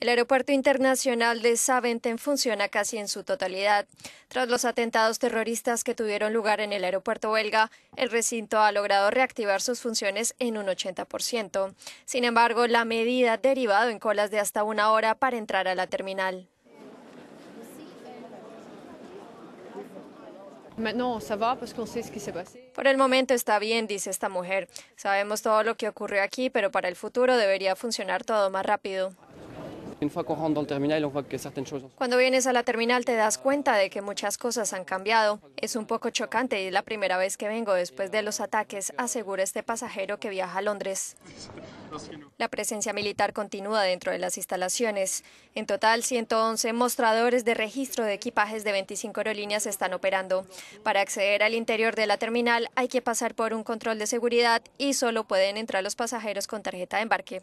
El aeropuerto internacional de Saventen funciona casi en su totalidad. Tras los atentados terroristas que tuvieron lugar en el aeropuerto belga, el recinto ha logrado reactivar sus funciones en un 80%. Sin embargo, la medida ha derivado en colas de hasta una hora para entrar a la terminal. Por el momento está bien, dice esta mujer. Sabemos todo lo que ocurrió aquí, pero para el futuro debería funcionar todo más rápido. Cuando vienes a la terminal te das cuenta de que muchas cosas han cambiado. Es un poco chocante y es la primera vez que vengo después de los ataques, asegura este pasajero que viaja a Londres. La presencia militar continúa dentro de las instalaciones. En total, 111 mostradores de registro de equipajes de 25 aerolíneas están operando. Para acceder al interior de la terminal hay que pasar por un control de seguridad y solo pueden entrar los pasajeros con tarjeta de embarque.